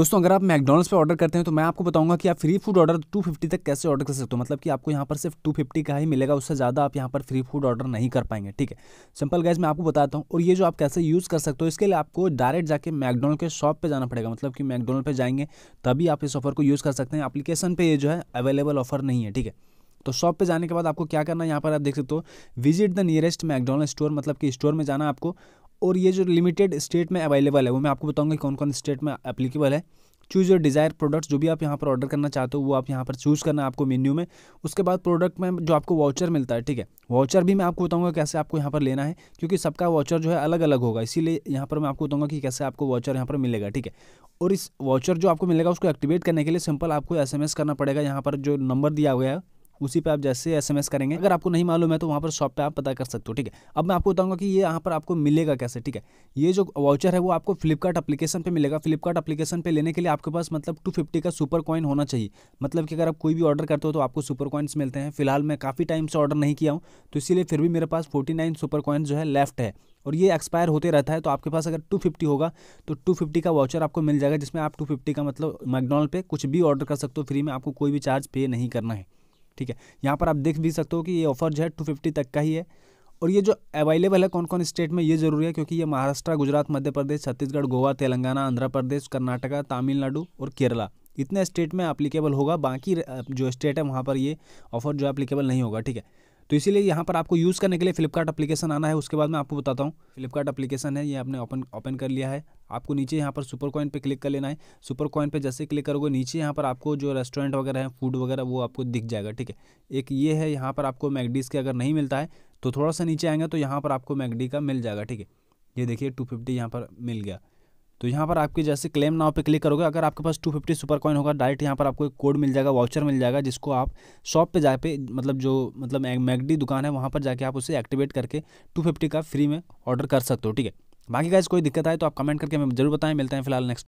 दोस्तों अगर आप मैकडोनल्स पे ऑर्डर करते हैं तो मैं आपको बताऊंगा कि आप फ्री फूड ऑर्डर 250 तक कैसे ऑर्डर कर सकते हो मतलब कि आपको यहाँ पर सिर्फ 250 का ही मिलेगा उससे ज़्यादा आप यहाँ पर फ्री फूड ऑर्डर नहीं कर पाएंगे ठीक है सिंपल गैस मैं आपको बताता हूँ और ये जो आप कैसे यूज़ कर सकते हो इसके लिए आपको डायरेक्ट जाके मैकडोनल के शॉप पर जाना पड़ेगा मतलब कि मैकडोनल पर जाएंगे तभी आप इस ऑफर को यूज़ कर सकते हैं अपलीकेशन पर ये जो है अवेलेबल ऑफर नहीं है ठीक है तो शॉप पे जाने के बाद आपको क्या करना है यहाँ पर आप देख सकते हो visit the nearest McDonald store मतलब कि स्टोर में जाना आपको और ये जो लिमिटेड स्टेट में अवेलेबल है वो मैं आपको बताऊंगा कौन कौन स्टेट में अप्लीकेबल है चूज़ योर डिज़ायर प्रोडक्ट्स जो भी आप यहाँ पर ऑर्डर करना चाहते हो वो आप यहाँ पर चूज़ करना आपको मेन्यू में उसके बाद प्रोडक्ट में जो आपको वाउचर मिलता है ठीक है वाउचर भी मैं आपको बताऊँगा कैसे आपको यहाँ पर लेना है क्योंकि सबका वाउचर जो है अलग अलग होगा इसीलिए यहाँ पर मैं आपको बताऊँगा कि कैसे आपको वाउचर यहाँ पर मिलेगा ठीक है और इस वाउचर जो आपको मिलेगा उसको एक्टिवेट करने के लिए सिंपल आपको एस करना पड़ेगा यहाँ पर जो नंबर दिया हुआ है उसी पर आप जैसे एस करेंगे अगर आपको नहीं मालूम है तो वहाँ पर शॉप पर आप पता कर सकते हो ठीक है अब मैं आपको बताऊँगा कि ये यहाँ पर आपको मिलेगा कैसे ठीक है ये जो वाउचर है वो आपको फ्लिपकार्ट अपलीकेशन पर मिलेगा फ्लिपकार्ट अपलीकेशन पर लेने के लिए आपके पास मतलब टू का सुपर कॉइन होना चाहिए मतलब कि अगर आप कोई भी ऑर्डर करते हो तो आपको सुपर कॉइन्स मिलते हैं फिलहाल मैं काफ़ी टाइम से ऑर्डर नहीं किया हूँ तो इसीलिए फिर भी मेरे पास फोर्टी नाइन सुपर कॉइन्स जो है लेफ्ट है और ये एक्सपायर होते रहता है तो आपके पास अगर 250 होगा तो 250 का वाउचर आपको मिल जाएगा जिसमें आप 250 का मतलब मैकडोनल्ड पे कुछ भी ऑर्डर कर सकते हो फ्री में आपको कोई भी चार्ज पे नहीं करना है ठीक है यहाँ पर आप देख भी सकते हो कि ये ऑफर जो है टू फिफ्टी तक का ही है और ये जो अवेलेबल है कौन कौन स्टेट में ये जरूरी है क्योंकि ये महाराष्ट्र गुजरात मध्य प्रदेश छत्तीसगढ़ गोवा तेलंगाना आंध्र प्रदेश कर्नाटका तमिलनाडु और केरला इतने स्टेट में अप्लीकेबल होगा बाकी जो स्टेट है वहाँ पर ये ऑफर जो है अप्लीकेबल नहीं होगा ठीक है तो इसीलिए यहाँ पर आपको यूज़ करने के लिए फ्लिपकार्ट अपलीकेशन आना है उसके बाद मैं आपको बताता हूँ फ्लिपकार्ट अपलीकेशन है ये आपने ओपन ओपन कर लिया है आपको नीचे यहाँ पर सुपर कॉइन पे क्लिक कर लेना है सुपर कॉइन पे जैसे क्लिक करोगे नीचे यहाँ पर आपको जो रेस्टोरेंट वगैरह है फूड वगैरह वो आपको दिख जाएगा ठीक है एक ये है यहाँ पर आपको मैगडीज के अगर नहीं मिलता है तो थोड़ा सा नीचे आएंगे तो यहाँ पर आपको मैगडी का मिल जाएगा ठीक है ये देखिए टू फिफ्टी यहाँ पर मिल गया तो यहाँ पर आपके जैसे क्लेम नाव पे क्लिक करोगे अगर आपके पास 250 सुपर कॉइन होगा डायरेक्ट यहाँ पर आपको एक कोड मिल जाएगा वाउचर मिल जाएगा जिसको आप शॉप पे जाके पे मतलब जो मतलब मैगडी दुकान है वहाँ पर जाके आप उसे एक्टिवेट करके 250 का फ्री में ऑर्डर कर सकते हो ठीक है बाकी का कोई दिक्कत आए तो आप कमेंट करके हमें जरूर बताएं मिलते हैं फिलहाल नेक्स्ट